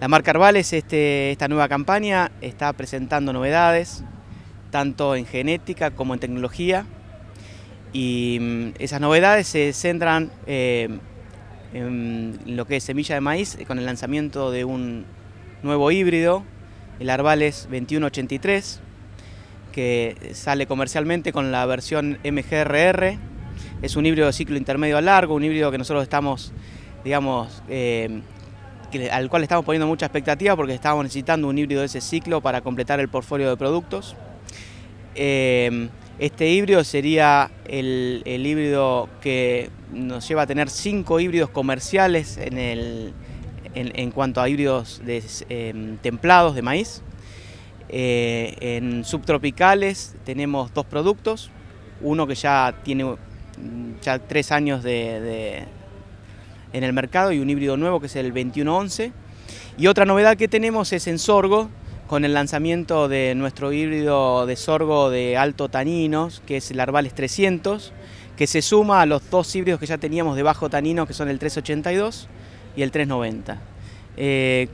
La marca Arbales, este, esta nueva campaña, está presentando novedades, tanto en genética como en tecnología, y mm, esas novedades se centran eh, en lo que es semilla de maíz, con el lanzamiento de un nuevo híbrido, el Arbales 2183, que sale comercialmente con la versión MGRR. Es un híbrido de ciclo intermedio a largo, un híbrido que nosotros estamos, digamos, eh, al cual estamos poniendo mucha expectativa porque estamos necesitando un híbrido de ese ciclo para completar el portfolio de productos. Em, este híbrido sería el, híbrido que nos lleva a tener cinco híbridos comerciales en, el, en, cuanto a híbridos em, templados de maíz. Eh, en subtropicales tenemos dos productos, uno que ya tiene ya tres años de en el mercado y un híbrido nuevo que es el 2111. Y otra novedad que tenemos es en sorgo, con el lanzamiento de nuestro híbrido de sorgo de alto taninos, que es el Arbales 300, que se suma a los dos híbridos que ya teníamos de bajo tanino, que son el 382 y el 390. Eh,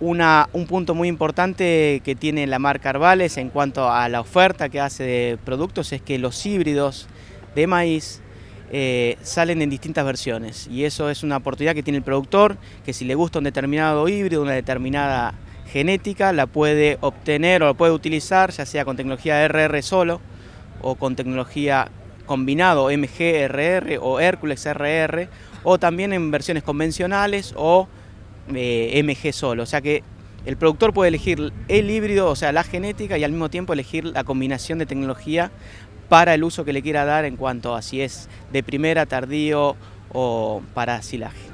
un punto muy importante que tiene la marca Arbales en cuanto a la oferta que hace de productos es que los híbridos de maíz eh, salen en distintas versiones y eso es una oportunidad que tiene el productor, que si le gusta un determinado híbrido, una determinada genética, la puede obtener o la puede utilizar, ya sea con tecnología RR solo o con tecnología combinado MGRR o Hércules RR o también en versiones convencionales o eh, MG solo, o sea que el productor puede elegir el híbrido, o sea, la genética, y al mismo tiempo elegir la combinación de tecnología para el uso que le quiera dar en cuanto a si es de primera, tardío o para silaje.